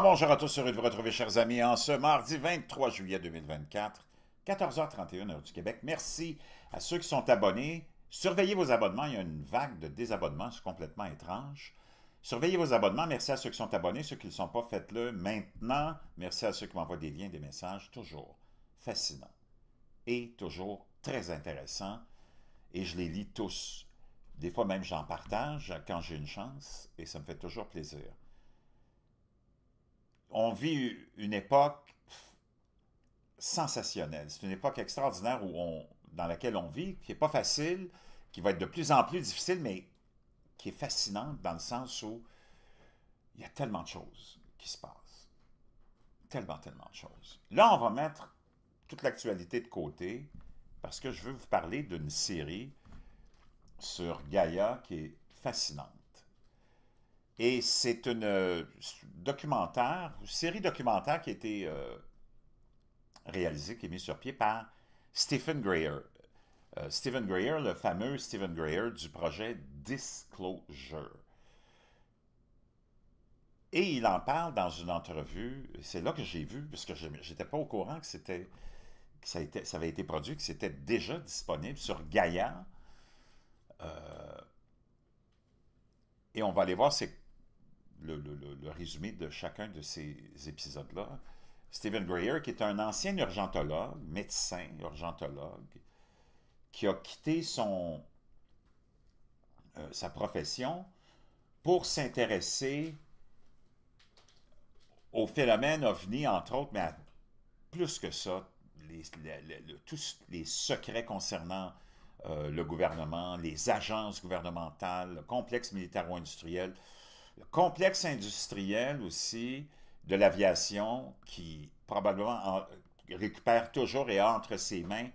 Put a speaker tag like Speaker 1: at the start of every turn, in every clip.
Speaker 1: bonjour à tous, heureux de vous retrouver, chers amis, en ce mardi 23 juillet 2024, 14h31 heure du Québec. Merci à ceux qui sont abonnés. Surveillez vos abonnements, il y a une vague de désabonnements, c'est complètement étrange. Surveillez vos abonnements, merci à ceux qui sont abonnés, ceux qui ne le sont pas, faites-le maintenant. Merci à ceux qui m'envoient des liens, des messages, toujours fascinants et toujours très intéressant. Et je les lis tous. Des fois même, j'en partage quand j'ai une chance et ça me fait toujours plaisir on vit une époque sensationnelle. C'est une époque extraordinaire où dans laquelle on vit, qui n'est pas facile, qui va être de plus en plus difficile, mais qui est fascinante dans le sens où il y a tellement de choses qui se passent. Tellement, tellement de choses. Là, on va mettre toute l'actualité de côté parce que je veux vous parler d'une série sur Gaïa qui est fascinante. Et c'est une euh, documentaire, une série documentaire qui a été euh, réalisée, qui est mise sur pied par Stephen Greer. Euh, Stephen Greer, le fameux Stephen Greer du projet Disclosure. Et il en parle dans une entrevue, c'est là que j'ai vu, parce que je n'étais pas au courant que c'était que ça, ça, avait été produit, que c'était déjà disponible sur Gaia. et on va aller voir c'est le, résumé de chacun de ces épisodes-là. Stephen Greer, qui est un ancien urgentologue, médecin urgentologue, qui a quitté son, euh, sa profession pour s'intéresser au phénomène ovni, entre autres, mais plus que ça, tous les secrets concernant euh, le gouvernement, les agences gouvernementales, le complexe militaro-industriel, le complexe industriel aussi de l'aviation qui probablement euh, récupère toujours et a entre ses mains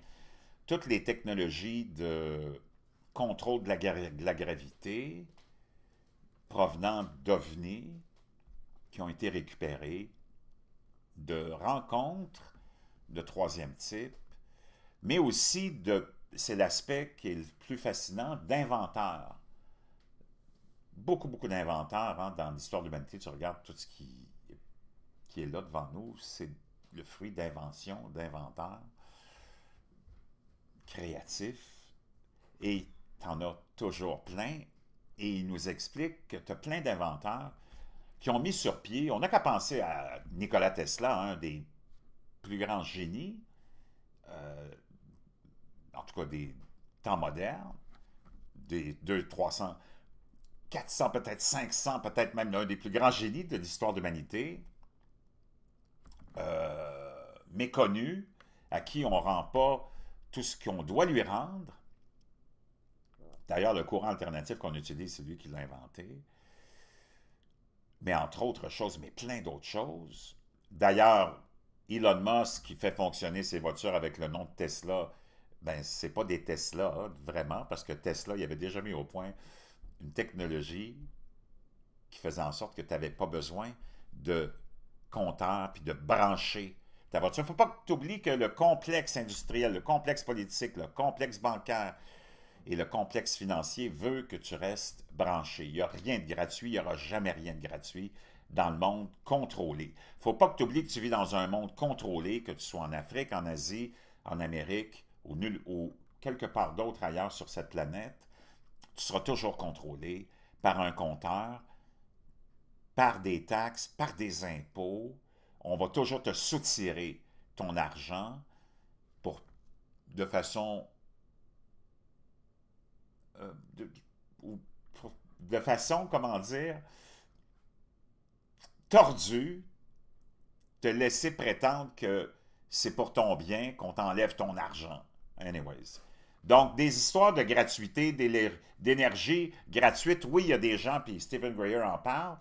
Speaker 1: toutes les technologies de contrôle de la, gravité provenant d'OVNI qui ont été récupérées, de rencontres de troisième type, mais aussi de, c'est l'aspect qui est le plus fascinant, d'inventaire beaucoup, beaucoup d'inventeurs, hein, dans l'histoire de l'humanité. Tu regardes tout ce qui, qui est là devant nous, c'est le fruit d'inventions, d'inventeurs créatifs. Et tu en as toujours plein. Et il nous explique que tu as plein d'inventeurs qui ont mis sur pied. On n'a qu'à penser à Nikola Tesla, un des plus grands génies, euh, en tout cas des temps modernes, des 200, 300 400, peut-être 500, peut-être même l'un des plus grands génies de l'histoire de l'humanité, euh, méconnu, à qui on ne rend pas tout ce qu'on doit lui rendre. D'ailleurs, le courant alternatif qu'on utilise, c'est lui qui l'a inventé. Mais entre autres choses, mais plein d'autres choses. D'ailleurs, Elon Musk qui fait fonctionner ses voitures avec le nom de Tesla, ben, n'est pas des Tesla, hein, vraiment, parce que Tesla, il avait déjà mis au point une technologie qui faisait en sorte que tu n'avais pas besoin de compteur puis de brancher ta voiture. Il ne faut pas que tu oublies que le complexe industriel, le complexe politique, le complexe bancaire et le complexe financier veut que tu restes branché. Il n'y a rien de gratuit, il n'y aura jamais rien de gratuit dans le monde contrôlé. Il ne faut pas que tu oublies que tu vis dans un monde contrôlé, que tu sois en Afrique, en Asie, en Amérique ou, nul, ou quelque part d'autre ailleurs sur cette planète tu seras toujours contrôlé par un compteur, par des taxes, par des impôts. On va toujours te soutirer ton argent pour, de façon... Euh, de façon, comment dire, tordue, te laisser prétendre que c'est pour ton bien qu'on t'enlève ton argent. Anyways. Donc, des histoires de gratuité, d'énergie gratuite, oui, il y a des gens, puis Stephen grayer en parle,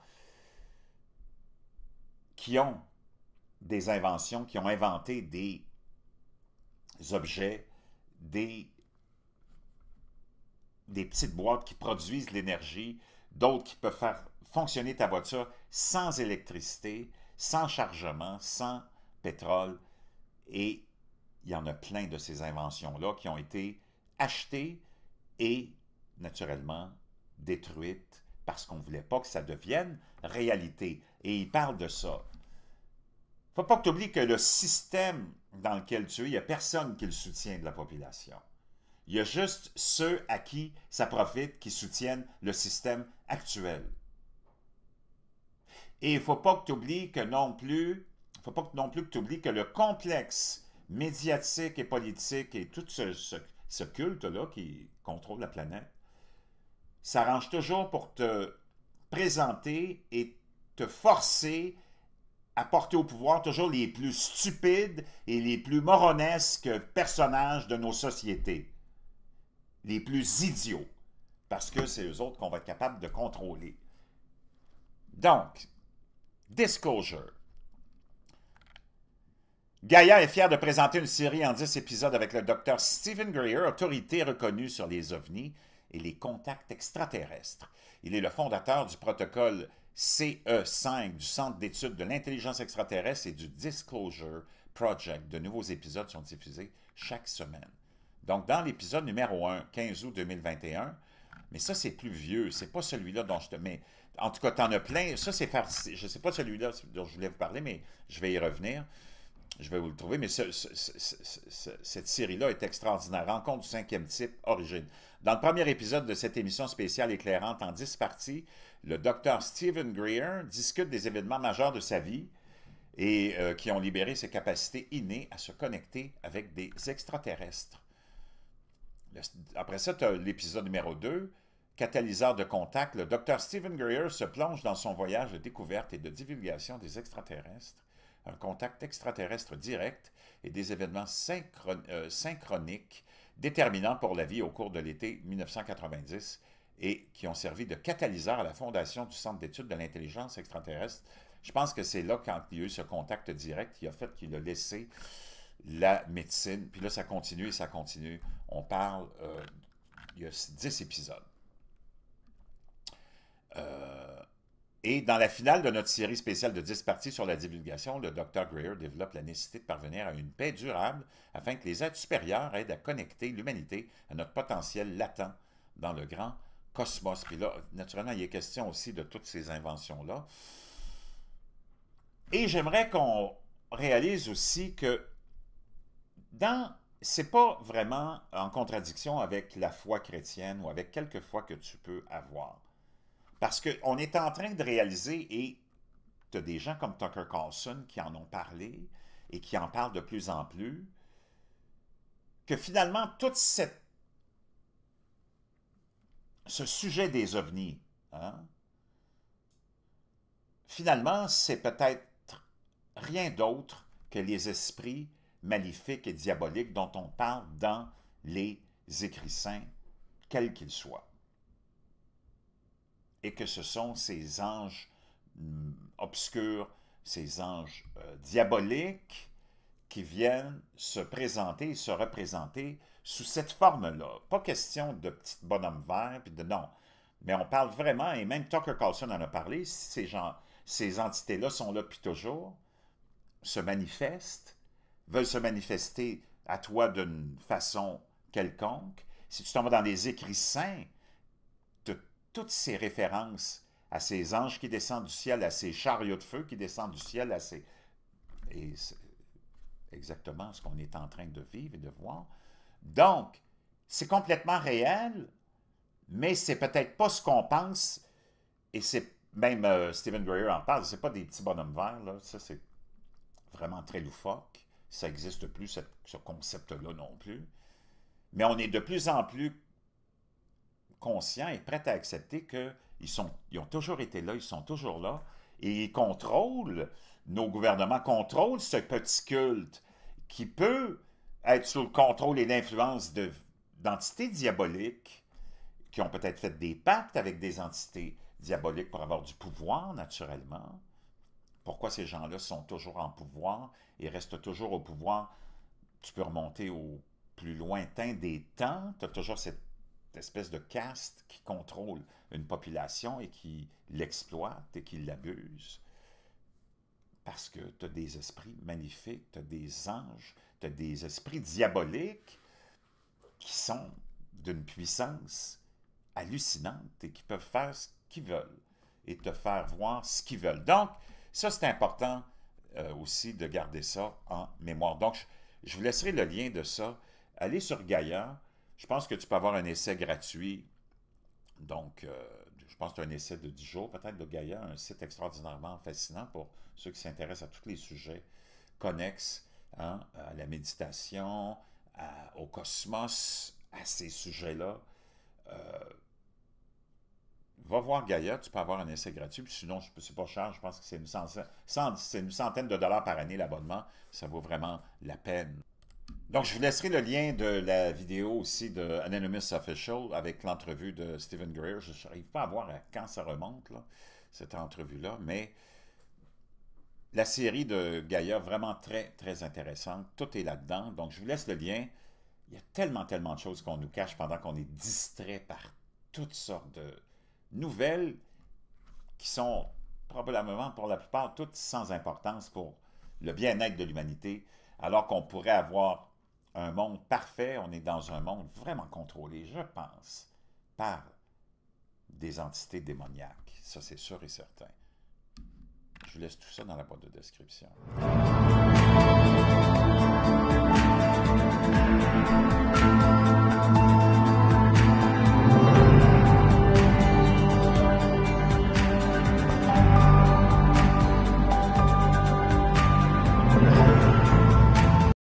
Speaker 1: qui ont des inventions, qui ont inventé des objets, des, des petites boîtes qui produisent l'énergie, d'autres qui peuvent faire fonctionner ta voiture sans électricité, sans chargement, sans pétrole. Et il y en a plein de ces inventions-là qui ont été achetée et naturellement détruite parce qu'on ne voulait pas que ça devienne réalité. Et il parle de ça. Il ne faut pas que tu oublies que le système dans lequel tu es, il n'y a personne qui le soutient de la population. Il y a juste ceux à qui ça profite qui soutiennent le système actuel. Et il ne faut pas que tu oublies que non plus, faut pas non plus que tu oublies que le complexe médiatique et politique et tout ce, ce ce culte-là qui contrôle la planète, s'arrange toujours pour te présenter et te forcer à porter au pouvoir toujours les plus stupides et les plus moronesques personnages de nos sociétés, les plus idiots, parce que c'est eux autres qu'on va être capable de contrôler. Donc, disclosure. Gaïa est fier de présenter une série en 10 épisodes avec le docteur Stephen Greer, autorité reconnue sur les ovnis et les contacts extraterrestres. Il est le fondateur du protocole CE5 du Centre d'études de l'intelligence extraterrestre et du Disclosure Project. De nouveaux épisodes sont diffusés chaque semaine. Donc, dans l'épisode numéro 1, 15 août 2021, mais ça, c'est plus vieux, c'est pas celui-là dont je te. mets... en tout cas, t'en as plein. Ça, c'est. Je sais pas celui-là dont je voulais vous parler, mais je vais y revenir je vais vous le trouver, mais cette série-là est extraordinaire. Rencontre du cinquième type, origine. Dans le premier épisode de cette émission spéciale éclairante en dix parties, le docteur Stephen Greer discute des événements majeurs de sa vie et euh, qui ont libéré ses capacités innées à se connecter avec des extraterrestres. après ça, l'épisode numéro 2, Catalyseur de contact. Le docteur Stephen Greer se plonge dans son voyage de découverte et de divulgation des extraterrestres un contact extraterrestre direct et des événements euh, synchroniques déterminants pour la vie au cours de l'été 1990 et qui ont servi de catalyseur à la fondation du Centre d'études de l'intelligence extraterrestre. Je pense que c'est là, quand y a eu ce contact direct, qui a fait qu'il a laissé la médecine. Puis là, ça continue et ça continue. On parle, euh, il y a 10 épisodes. Euh, et dans la finale de notre série spéciale de 10 parties sur la divulgation, le Dr. Greer développe la nécessité de parvenir à une paix durable afin que les êtres supérieurs aident à connecter l'humanité à notre potentiel latent dans le grand cosmos. Puis là, naturellement, il est question aussi de toutes ces inventions-là. Et j'aimerais qu'on réalise aussi que dans c'est pas vraiment en contradiction avec la foi chrétienne ou avec quelque foi que tu peux avoir. Parce qu'on est en train de réaliser, et tu as des gens comme Tucker Carlson qui en ont parlé et qui en parlent de plus en plus, que finalement, tout cette... ce sujet des ovnis, hein, finalement, c'est peut-être rien d'autre que les esprits maléfiques et diaboliques dont on parle dans les écrits saints, quels qu'ils soient et que ce sont ces anges mm, obscurs, ces anges euh, diaboliques qui viennent se présenter se représenter sous cette forme-là. Pas question de petit bonhomme vert, puis de non. Mais on parle vraiment, et même Tucker Carlson en a parlé, ces, gens, ces entités-là sont là depuis toujours, se manifestent, veulent se manifester à toi d'une façon quelconque. Si tu tombes dans les écrits saints, toutes ces références à ces anges qui descendent du ciel, à ces chariots de feu qui descendent du ciel, à ces... Et exactement ce qu'on est en train de vivre et de voir. Donc, c'est complètement réel, mais c'est peut-être pas ce qu'on pense, et c'est même euh, Stephen Greer en parle, c'est pas des petits bonhommes verts, là. ça c'est vraiment très loufoque, ça n'existe plus, ce concept-là non plus. Mais on est de plus en plus conscient et prêt à accepter qu'ils ils ont toujours été là, ils sont toujours là, et ils contrôlent, nos gouvernements contrôlent ce petit culte qui peut être sous le contrôle et l'influence d'entités diaboliques qui ont peut-être fait des pactes avec des entités diaboliques pour avoir du pouvoir, naturellement. Pourquoi ces gens-là sont toujours en pouvoir et restent toujours au pouvoir? Tu peux remonter au plus lointain des temps, tu as toujours cette espèce de caste qui contrôle une population et qui l'exploite et qui l'abuse. Parce que tu as des esprits magnifiques, tu as des anges, tu as des esprits diaboliques qui sont d'une puissance hallucinante et qui peuvent faire ce qu'ils veulent et te faire voir ce qu'ils veulent. Donc, ça, c'est important euh, aussi de garder ça en mémoire. Donc, je, je, vous laisserai le lien de ça. Allez sur Gaïa, je pense que tu peux avoir un essai gratuit. Donc, euh, je pense que tu as un essai de 10 jours, peut-être, de Gaïa, un site extraordinairement fascinant pour ceux qui s'intéressent à tous les sujets connexes hein, à la méditation, au cosmos, à ces sujets-là. Euh, va voir Gaïa, tu peux avoir un essai gratuit, puis sinon, n'est pas cher, je pense que c'est une centaine de dollars par année l'abonnement, ça vaut vraiment la peine. Donc, je vous laisserai le lien de la vidéo aussi de Anonymous Official avec l'entrevue de Stephen Greer. Je n'arrive pas à voir à quand ça remonte, cette entrevue-là, mais la série de Gaïa, vraiment très, très intéressante. Tout est là-dedans. Donc, je vous laisse le lien. Il y a tellement, tellement de choses qu'on nous cache pendant qu'on est distrait par toutes sortes de nouvelles qui sont probablement, pour la plupart, toutes sans importance pour le bien-être de l'humanité, alors qu'on pourrait avoir un monde parfait, on est dans un monde vraiment contrôlé, je pense, par des entités démoniaques. Ça, c'est sûr et certain. Je vous laisse tout ça dans la boîte de description.